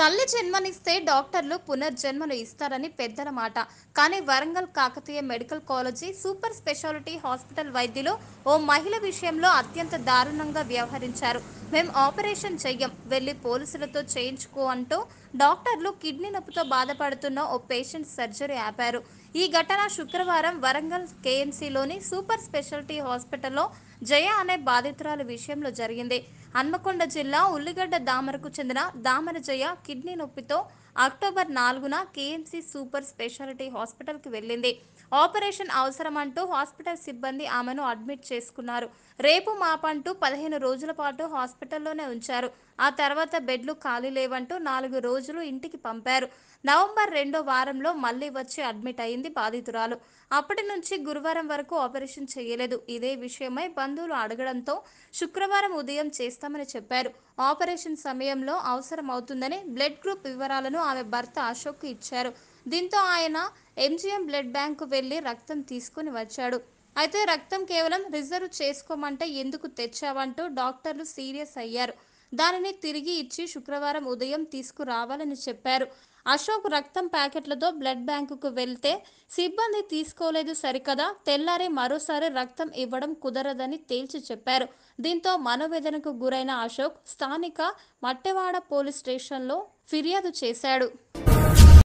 తల్లి జన్మనిస్తే డాక్టర్లు పునర్జన్మను ఇస్తారని పెద్దల మాట కానీ Warangal Kakatiya medical college super speciality hospital వైద్యులు ఓ మహిళ విషయంలో అత్యంత దారుణంగా వ్యవహరించారు మేము ఆపరేషన్ చెయ్యం వెళ్ళి పోలీసులతో చేయించుకో అంటూ డాక్టర్లు కిడ్నీ నొప్పితో బాధపడుతున్న ఓ పేషెంట్ సర్జరీ ఆపారు ఈ ఘటన శుక్రవారం వరంగల్ కేఎంసీలోని సూపర్ స్పెషాలిటీ హాస్పిటల్లో జయ అనే బాధితురాలు విషయంలో జరిగింది హన్మకొండ జిల్లా ఉల్లిగడ్డ దామరకు చెందిన దామర జయ కిడ్నీ నొప్పితో అక్టోబర్ నాలుగున కేఎంసీ సూపర్ స్పెషాలిటీ హాస్పిటల్కి వెళ్ళింది ఆపరేషన్ అవసరమంటూ హాస్పిటల్ సిబ్బంది ఆమెను అడ్మిట్ చేసుకున్నారు రేపు మాపంటూ పదిహేను రోజుల పాటు హాస్పిటల్లోనే ఉంచారు ఆ తర్వాత బెడ్లు ఖాళీ లేవంటూ నాలుగు రోజులు ఇంటికి పంపారు నవంబర్ రెండో వారంలో మళ్ళీ వచ్చి అడ్మిట్ అయింది బాధితురాలు అప్పటి నుంచి గురువారం వరకు ఆపరేషన్ చేయలేదు ఇదే విషయమై బంధువులు అడగడంతో శుక్రవారం ఉదయం చేస్తామని చెప్పారు ఆపరేషన్ సమయంలో అవసరం అవుతుందని బ్లడ్ గ్రూప్ వివరాలను ఆమె భర్త అశోక్కు ఇచ్చారు దీంతో ఆయన ఎంజీఎం బ్లడ్ బ్యాంకు వెళ్ళి రక్తం తీసుకుని వచ్చాడు అయితే రక్తం కేవలం రిజర్వ్ చేసుకోమంటే ఎందుకు తెచ్చావంటూ డాక్టర్లు సీరియస్ అయ్యారు దానిని తిరిగి ఇచ్చి శుక్రవారం ఉదయం తీసుకురావాలని చెప్పారు అశోక్ రక్తం ప్యాకెట్లతో బ్లడ్ బ్యాంకుకు వెళ్తే సిబ్బంది తీసుకోలేదు సరికదా తెల్లారి మరోసారి రక్తం ఇవ్వడం కుదరదని తేల్చి చెప్పారు దీంతో మనోవేదనకు గురైన అశోక్ స్థానిక మట్టెవాడ పోలీస్ స్టేషన్లో ఫిర్యాదు చేశాడు